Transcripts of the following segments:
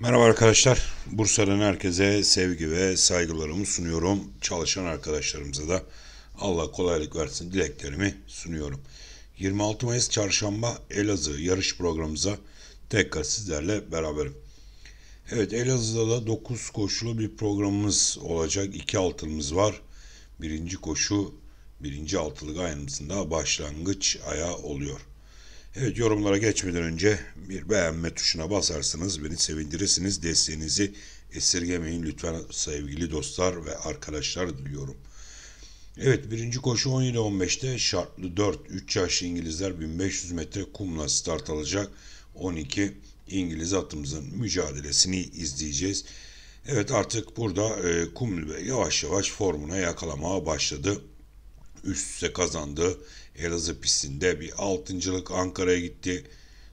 Merhaba arkadaşlar. Bursa'dan herkese sevgi ve saygılarımı sunuyorum. Çalışan arkadaşlarımıza da Allah kolaylık versin dileklerimi sunuyorum. 26 Mayıs Çarşamba Elazığ yarış programımıza tekrar sizlerle beraberim. Evet Elazığ'da da 9 koşulu bir programımız olacak. 2 altınımız var. Birinci koşu birinci altılık ayımızın da başlangıç ayağı oluyor. Evet yorumlara geçmeden önce bir beğenme tuşuna basarsınız, beni sevindirirsiniz, desteğinizi esirgemeyin lütfen sevgili dostlar ve arkadaşlar diliyorum. Evet birinci koşu 17-15'te şartlı 4, 3 yaşlı İngilizler 1500 metre kumla start alacak 12 İngiliz atımızın mücadelesini izleyeceğiz. Evet artık burada e, Kumlübe yavaş yavaş formuna yakalamaya başladı. Üst üste kazandı. Elazığ pistinde bir altıncılık Ankara'ya gitti.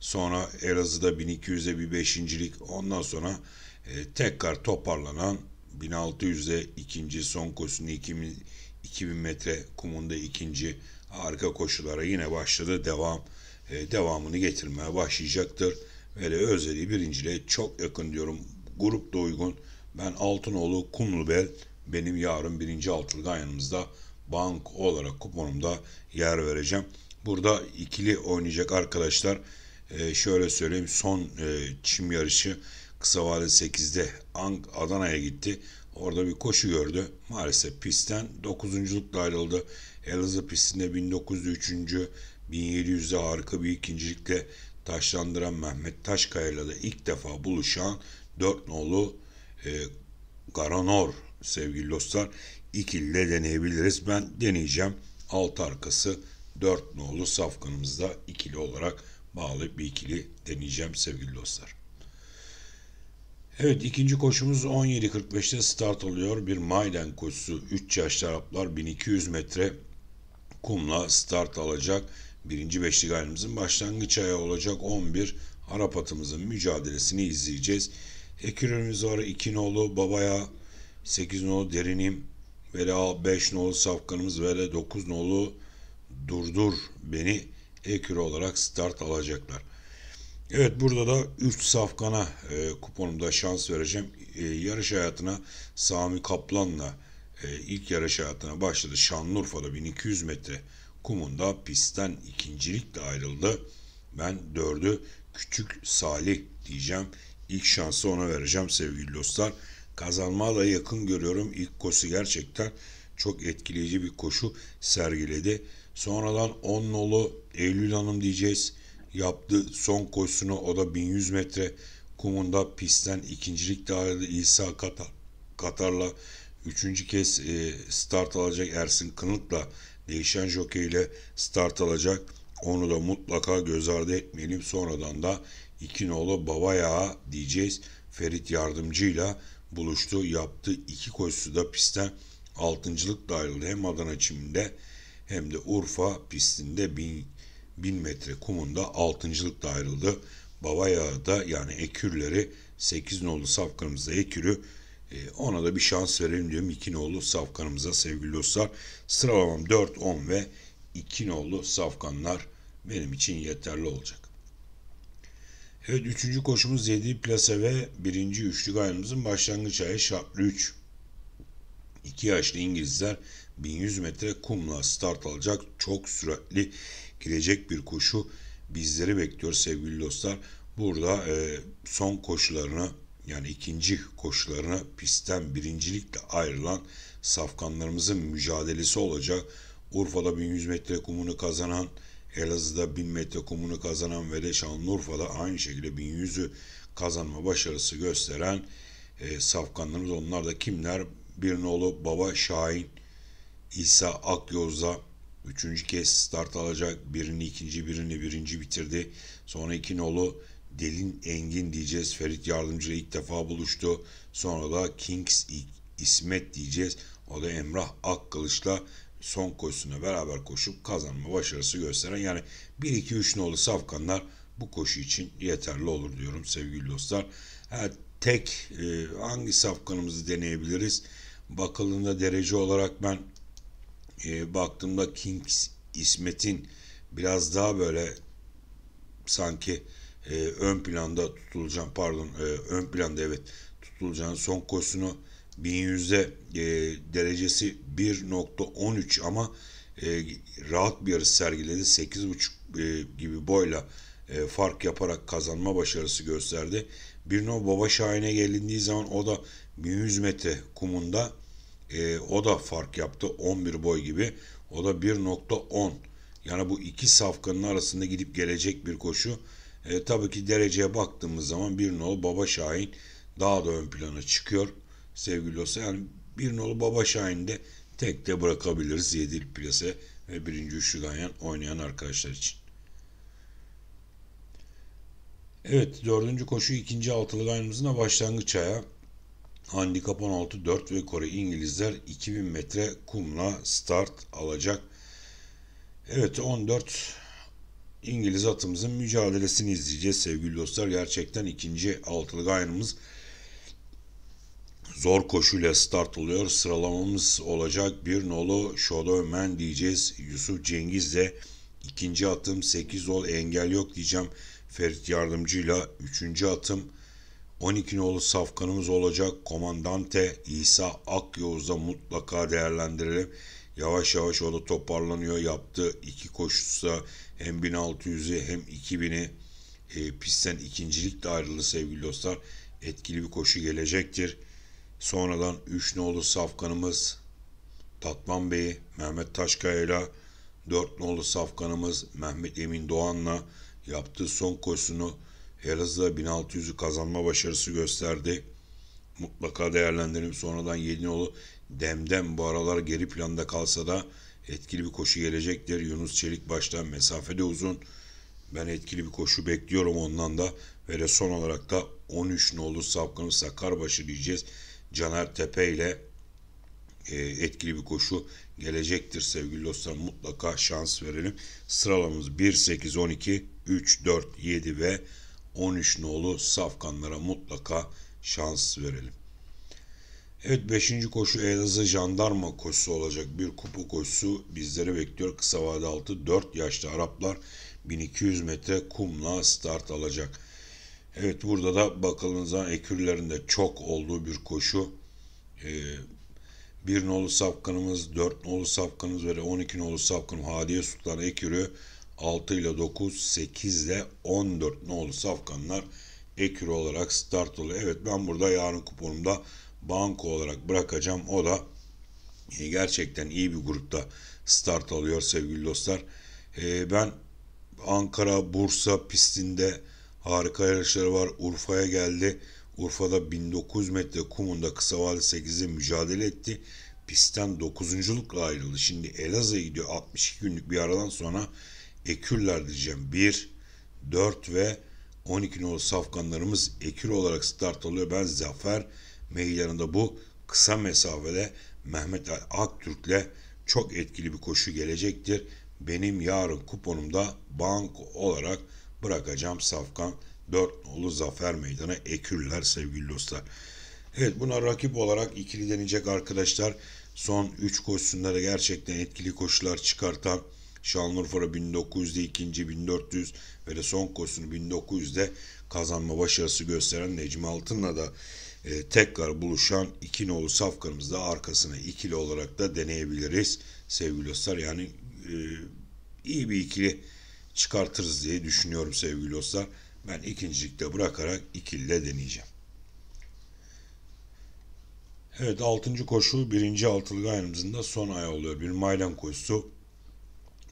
Sonra Elazığ'da 1200'e bir beşincilik. Ondan sonra e, tekrar toparlanan 1600'de ikinci son koşusunu 2000, 2000 metre kumunda ikinci arka koşulara yine başladı. Devam e, devamını getirmeye başlayacaktır. Hele Özeli birinciliğe çok yakın diyorum. Grup da uygun. Ben Altınoğlu Kumlubel benim yarın birinci altılgan yanımızda bank olarak kuponumda yer vereceğim. Burada ikili oynayacak arkadaşlar e, şöyle söyleyeyim son e, çim yarışı kısa vade 8'de Adana'ya gitti. Orada bir koşu gördü. Maalesef pistten 9.lukla ayrıldı. Elazığ pistinde 1903. 1700'de harika bir ikincilikle taşlandıran Mehmet Taşkaya'yla da ilk defa buluşan 4 nolu e, Garanor sevgili dostlar ikili de deneyebiliriz. Ben deneyeceğim. Alt arkası 4 nolu safkanımızda ikili olarak bağlı bir ikili deneyeceğim sevgili dostlar. Evet ikinci koşumuz 17.45'te start alıyor. Bir Maiden koşusu 3 yaşlı Araplar 1200 metre kumla start alacak. Birinci beşli galimizin başlangıç ayağı olacak 11 Arap atımızın mücadelesini izleyeceğiz. Ekürümüz var 2 nolu Babaya 8 nolu Derinim Vela 5 nolu safkanımız Vela 9 nolu Durdur beni ekürü olarak start alacaklar. Evet burada da 3 safkana e, kuponumda şans vereceğim. E, yarış hayatına Sami Kaplan'la e, ilk yarış hayatına başladı. Şanlıurfa'da 1200 metre kumunda pistten ikincilikle ayrıldı. Ben dördü Küçük Salih diyeceğim. İlk şansı ona vereceğim sevgili dostlar kazanmaya yakın görüyorum. İlk koşu gerçekten çok etkileyici bir koşu sergiledi. Sonradan 10 nolu Eylül Hanım diyeceğiz. Yaptı son koşusunu o da 1100 metre kumunda pistten ikincilik dağıldı İsa Katar. Katar'la üçüncü kez e, start alacak Ersin Kınık'la değişen jockey ile start alacak. Onu da mutlaka göz ardı etmeyelim. Sonradan da iki nolu Bavaya diyeceğiz. Ferit Yardımcı'yla buluştu. yaptı iki koşusu da pistten altıncılıkla ayrıldı. Hem Adana çiminde hem de Urfa pistinde 1000 1000 metre kumunda altıncılık altıncılıkla ayrıldı. da yani ekürleri 8 nolu safkanımızda ekürü e, ona da bir şans verelim diyorum. 2 nolu safkanımıza sevgili dostlar. Sıralamam 4, 10 ve 2 nolu safkanlar benim için yeterli olacak. Evet üçüncü koşumuz 7 plase ve birinci üçlük ayımızın başlangıç ayı şartlı 3. 2 yaşlı İngilizler 1100 metre kumla start alacak çok süratli girecek bir koşu bizleri bekliyor sevgili dostlar. Burada e, son koşularını yani ikinci koşularını pistten birincilikle ayrılan safkanlarımızın mücadelesi olacak. Urfa'da 1100 metre kumunu kazanan Elazığ'da 1000 metre kumunu kazanan ve de Şanlıurfa'da aynı şekilde 1100'ü kazanma başarısı gösteren e, safkanlarımız. Onlar da kimler? Birinin oğlu Baba Şahin, İsa Akyoz'da üçüncü kez start alacak. Birini ikinci, birini birinci bitirdi. Sonra iki nolu Delin Engin diyeceğiz. Ferit Yardımcı ilk defa buluştu. Sonra da Kings İsmet diyeceğiz. O da Emrah Akkılıç'la son koşusuna beraber koşup kazanma başarısı gösteren yani 1-2-3 nolu safkanlar bu koşu için yeterli olur diyorum sevgili dostlar. Evet, tek e, hangi safkanımızı deneyebiliriz? Bakıldığında derece olarak ben e, baktığımda Kings İsmet'in biraz daha böyle sanki e, ön planda tutulacağım pardon e, ön planda evet tutulacağını son koşusunu 1100'e e, derecesi 1.13 ama e, rahat bir yarış sergiledi. 8.5 e, gibi boyla e, fark yaparak kazanma başarısı gösterdi. Birno Baba Şahin'e gelindiği zaman o da 1100 metre kumunda e, o da fark yaptı 11 boy gibi. O da 1.10 yani bu iki safkanın arasında gidip gelecek bir koşu. E, tabii ki dereceye baktığımız zaman Birno Baba Şahin daha da ön plana çıkıyor sevgili olsa. Yani bir nolu Baba Şahin'de tek de bırakabiliriz yedil plase ve birinci üçlü ganyan oynayan arkadaşlar için. Evet dördüncü koşu ikinci altılı ganyanımızın başlangıç aya Handikap 16 4 ve Kore İngilizler 2000 metre kumla start alacak. Evet 14 İngiliz atımızın mücadelesini izleyeceğiz sevgili dostlar. Gerçekten ikinci altılı gayrımız zor koşuyla start oluyor. Sıralamamız olacak bir nolu Şodomen diyeceğiz. Yusuf Cengiz de ikinci atım 8 ol engel yok diyeceğim. Ferit Yardımcı'yla üçüncü atım 12 nolu safkanımız olacak. Komandante İsa Ak Akyoz'da mutlaka değerlendirelim. Yavaş yavaş o da toparlanıyor. Yaptı iki koşusa hem 1600'ü hem 2000'i e, pistten ikincilik de ayrıldı sevgili dostlar. Etkili bir koşu gelecektir. Sonradan üç nolu safkanımız Tatman Bey Mehmet Taşkaya ile dört nolu safkanımız Mehmet Emin Doğan'la yaptığı son koşusunu Elazığ 1600'ü kazanma başarısı gösterdi. Mutlaka değerlendirelim. Sonradan 7 nolu Demdem bu aralar geri planda kalsa da etkili bir koşu gelecektir. Yunus Çelik baştan mesafede uzun. Ben etkili bir koşu bekliyorum ondan da. Ve de son olarak da 13 nolu Sapkın'ı Sakarbaşı diyeceğiz. Caner Tepe ile e, etkili bir koşu gelecektir sevgili dostlar. Mutlaka şans verelim. Sıralamamız 1, 8, 12, 3, 4, 7 ve 13 nolu safkanlara mutlaka şans verelim. Evet 5. koşu Elazığ Jandarma koşusu olacak. Bir kupa koşusu bizleri bekliyor. Kısa vade altı 4 yaşlı Araplar 1200 metre kumla start alacak. Evet burada da bakıldığınızda ekürlerinde çok olduğu bir koşu. Ee, bir nolu safkanımız, dört nolu safkanımız ve 12 nolu safkanım Hadiye Sultan Ekürü 6 ile 9, 8 ile 14 nolu safkanlar ekürü olarak start oluyor. Evet ben burada yarın kuponumda banko olarak bırakacağım. O da e, gerçekten iyi bir grupta start alıyor sevgili dostlar. Ee, ben Ankara, Bursa pistinde Harika yarışları var. Urfa'ya geldi. Urfa'da 1900 metre kumunda kısa vade 8'de mücadele etti. Pistten 9.lukla ayrıldı. Şimdi Elazığ'a gidiyor. 62 günlük bir aradan sonra eküller diyeceğim. 1, 4 ve 12 numaralı safkanlarımız ekül olarak start alıyor. Ben Zafer Meydanı'nda bu kısa mesafede Mehmet Aktürk'le çok etkili bir koşu gelecektir. Benim yarın kuponumda bank olarak bırakacağım Safkan 4 nolu zafer meydana eküller sevgili dostlar. Evet buna rakip olarak ikili denecek arkadaşlar. Son 3 koşusunda da gerçekten etkili koşular çıkartan Şanlıurfa 1900'de ikinci 1400 ve de son koşusunu 1900'de kazanma başarısı gösteren Necmi Altın'la da e, tekrar buluşan iki nolu safkanımızı arkasına ikili olarak da deneyebiliriz sevgili dostlar. Yani e, iyi bir ikili çıkartırız diye düşünüyorum sevgili dostlar. Ben ikincilikte bırakarak ikili de deneyeceğim. Evet altıncı koşu birinci altılı ayarımızın da son ayağı oluyor. Bir maydan koşusu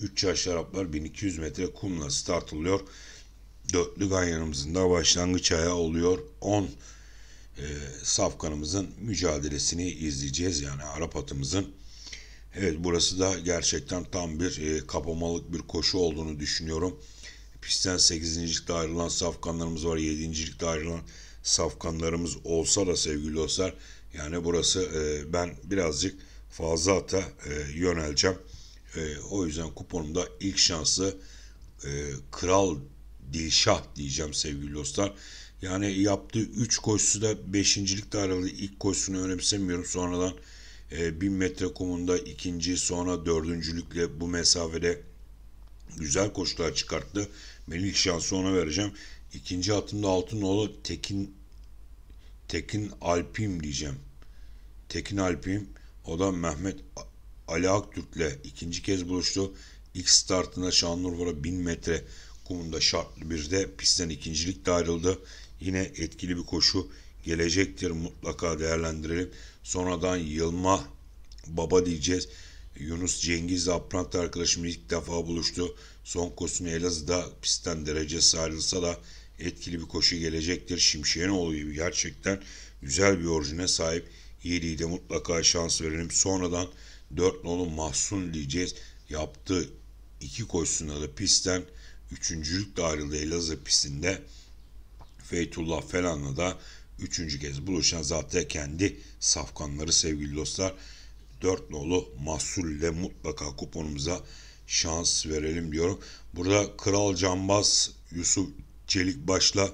3 yaş Araplar 1200 metre kumla start oluyor. Dörtlü ganyanımızın da başlangıç ayağı oluyor. 10 e, safkanımızın mücadelesini izleyeceğiz. Yani Arap atımızın Evet burası da gerçekten tam bir e, kapamalık bir koşu olduğunu düşünüyorum. Pistten 8.likte ayrılan safkanlarımız var. 7.likte ayrılan safkanlarımız olsa da sevgili dostlar. Yani burası e, ben birazcık fazla ata e, yöneleceğim. E, o yüzden kuponumda ilk şansı e, Kral Dilşah diyeceğim sevgili dostlar. Yani yaptığı 3 koşusu da 5.likte ayrıldı. İlk koşusunu önemsemiyorum. Sonradan 1000 e, metre kumunda ikinci sonra dördüncülükle bu mesafede güzel koşular çıkarttı. Ben şansı ona vereceğim. İkinci atımda Altınoğlu Tekin Tekin Alpim diyeceğim. Tekin Alpim o da Mehmet Ali Aktürk'le ikinci kez buluştu. İlk startında Şanlıurfa'da 1000 metre kumunda şartlı bir de pistten ikincilik de ayrıldı. Yine etkili bir koşu gelecektir mutlaka değerlendirelim. Sonradan Yılma Baba diyeceğiz. Yunus Cengiz Aprant arkadaşım ilk defa buluştu. Son koşusunu Elazığ'da pistten derecesi ayrılsa da etkili bir koşu gelecektir. Şimşeğenoğlu gibi gerçekten güzel bir orijine sahip. Yeliği de mutlaka şans verelim. Sonradan dört nolu Mahsun diyeceğiz. Yaptığı iki koşusunda da pistten üçüncülükle ayrıldı Elazığ pistinde. Feytullah falanla da Üçüncü kez buluşan zaten kendi safkanları sevgili dostlar. Dört nolu mahsulle mutlaka kuponumuza şans verelim diyorum. Burada Kral Cambaz Yusuf Çelikbaş'la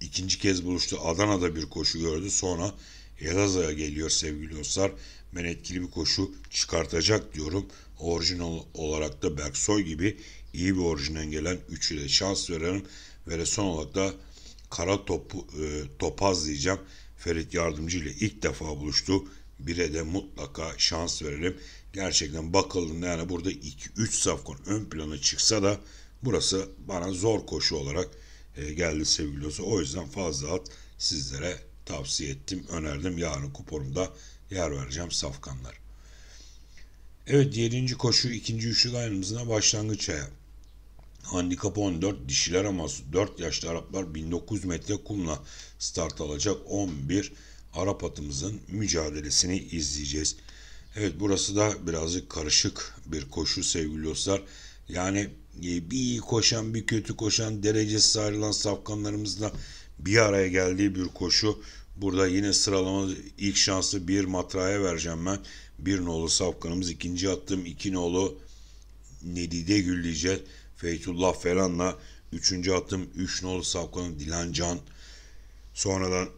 ikinci kez buluştu. Adana'da bir koşu gördü. Sonra Elazığ'a geliyor sevgili dostlar. Ben etkili bir koşu çıkartacak diyorum. Orijinal olarak da Berksoy gibi iyi bir orijinden gelen üçü de şans verelim. Ve son olarak da kara topu e, topaz diyeceğim. Ferit Yardımcı ile ilk defa buluştu. Bire de mutlaka şans verelim. Gerçekten bakıldığında yani burada 2-3 Safkon ön plana çıksa da burası bana zor koşu olarak e, geldi sevgili olsa. O yüzden fazla at sizlere tavsiye ettim, önerdim. Yarın kuporumda yer vereceğim Safkanlar. Evet 7. koşu 2. üçlü line'ımızın başlangıç ayağı. Handikapı 14 dişiler ama 4 yaşlı Araplar 1900 metre kumla start alacak 11 Arap atımızın mücadelesini izleyeceğiz. Evet burası da birazcık karışık bir koşu sevgili dostlar. Yani e, bir iyi koşan bir kötü koşan derecesi ayrılan safkanlarımızla bir araya geldiği bir koşu. Burada yine sıralama ilk şansı bir matraya vereceğim ben. Bir nolu safkanımız ikinci attığım iki nolu Nedide Gül diyeceğiz. Feytullah Feran'la 3. atım 3 nolu Safkan'ın Can. Sonradan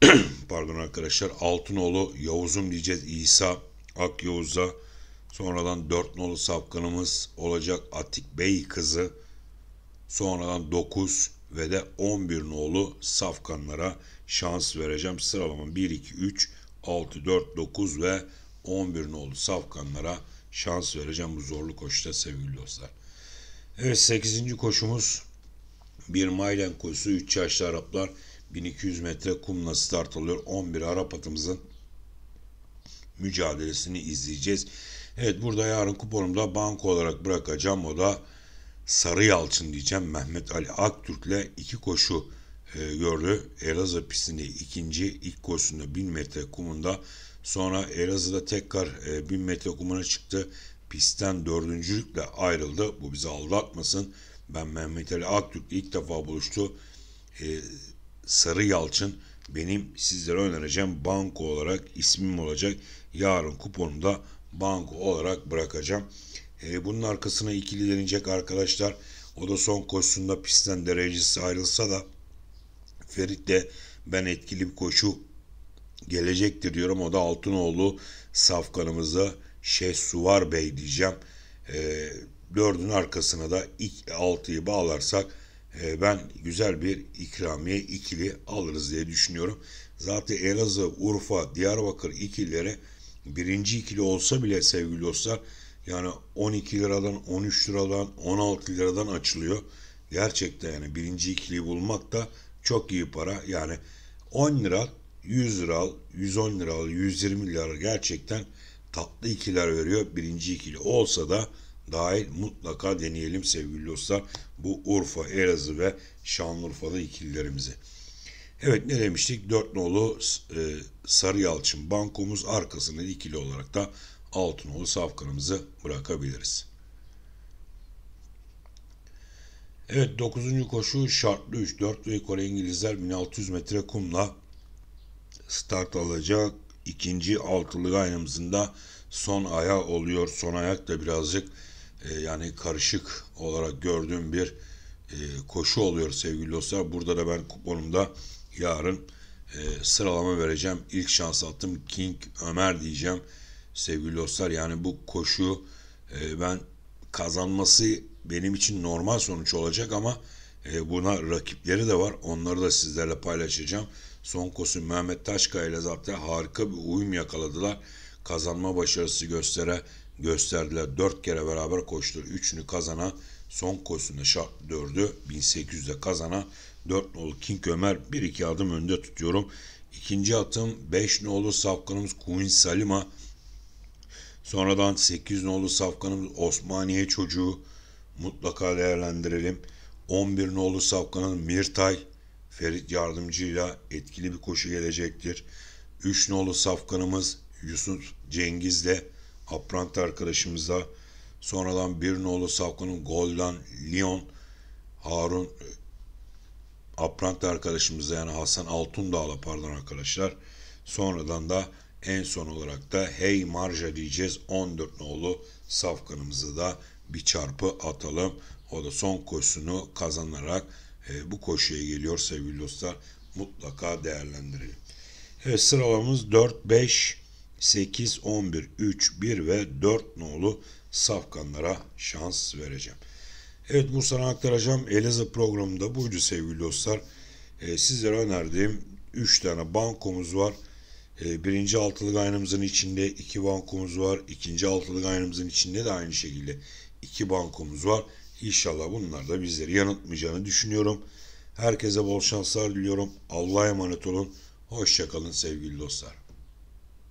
pardon arkadaşlar nolu Yavuz'um diyeceğiz İsa Ak Yavuz'a. Sonradan 4 nolu Safkan'ımız olacak Atik Bey kızı. Sonradan 9 ve de 11 nolu Safkanlara şans vereceğim. Sıralama 1, 2, 3, 6, 4, 9 ve 11 nolu Safkanlara şans vereceğim bu zorlu koşuda sevgili dostlar. Evet 8. koşumuz bir maylen koşusu 3 yaşlı Araplar 1200 metre kumla start alıyor. 11 Arap atımızın mücadelesini izleyeceğiz. Evet burada yarın kuponumda banko olarak bırakacağım. O da Sarı Yalçın diyeceğim. Mehmet Ali Aktürk'le iki koşu e, gördü. Elazığ pistinde ikinci ilk koşusunda 1000 metre kumunda. Sonra Elazığ'da tekrar e, 1000 metre kumuna çıktı pistten dördüncülükle ayrıldı. Bu bizi aldatmasın. Ben Mehmet Ali Aktürk'le ilk defa buluştu. Ee, Sarı Yalçın benim sizlere önereceğim banko olarak ismim olacak. Yarın kuponu da banko olarak bırakacağım. Ee, bunun arkasına ikili denecek arkadaşlar. O da son koşusunda pistten derecesi ayrılsa da Ferit de ben etkili bir koşu gelecektir diyorum. O da Altınoğlu safkanımızı Şeyh Suvar Bey diyeceğim. E, dördün arkasına da ilk altıyı bağlarsak e, ben güzel bir ikramiye ikili alırız diye düşünüyorum. Zaten Elazığ, Urfa, Diyarbakır ikililere birinci ikili olsa bile sevgili dostlar yani 12 liradan 13 liradan 16 liradan açılıyor. Gerçekten yani birinci ikili bulmak da çok iyi para. Yani 10 lira 100 lira 110 lira 120 lira gerçekten tatlı ikiler veriyor. Birinci ikili olsa da dahil mutlaka deneyelim sevgili dostlar. Bu Urfa, Elazığ ve Şanlıurfa'da ikililerimizi. Evet ne demiştik? Dört nolu e, Sarı Yalçın bankomuz arkasına ikili olarak da altı nolu safkanımızı bırakabiliriz. Evet 9. koşu şartlı 3. 4 ve İngilizler 1600 metre kumla start alacak ikinci altılı gaynamızında son aya oluyor. Son ayak da birazcık e, yani karışık olarak gördüğüm bir e, koşu oluyor sevgili dostlar. Burada da ben kuponumda yarın e, sıralama vereceğim. İlk şans attım King Ömer diyeceğim sevgili dostlar. Yani bu koşu e, ben kazanması benim için normal sonuç olacak ama e, buna rakipleri de var. Onları da sizlerle paylaşacağım. Son kosu Mehmet Taşkaya ile zaten harika bir uyum yakaladılar. Kazanma başarısı göstere gösterdiler. Dört kere beraber koştular. Üçünü kazana son kosunda şart dördü. 1800'de kazana 4 nolu King Ömer bir iki adım önde tutuyorum. İkinci atım 5 nolu safkanımız Queen Salima. Sonradan 8 nolu safkanımız Osmaniye çocuğu mutlaka değerlendirelim. 11 nolu safkanımız Mirtay. Ferit yardımcıyla etkili bir koşu gelecektir. 3 nolu safkanımız Yusuf Cengiz Cengiz'le Aprant arkadaşımıza sonradan 1 nolu safkanın goldan Lyon Harun e, Aprant arkadaşımıza yani Hasan Altundağ'la pardon arkadaşlar. Sonradan da en son olarak da Hey Marja diyeceğiz. 14 nolu safkanımızı da bir çarpı atalım. O da son koşusunu kazanarak e, bu koşuya geliyor sevgili dostlar. Mutlaka değerlendirelim. Evet sıralamamız 4, 5, 8, 11, 3, 1 ve 4 nolu safkanlara şans vereceğim. Evet bu sana aktaracağım Eliza programında buydu sevgili dostlar. E, sizlere önerdiğim 3 tane bankomuz var. E, birinci altılık aynamızın içinde 2 bankomuz var. İkinci altılık aynamızın içinde de aynı şekilde 2 bankomuz var. İnşallah bunlar da bizleri yanıltmayacağını düşünüyorum. Herkese bol şanslar diliyorum. Allah'a emanet olun. Hoşçakalın sevgili dostlar.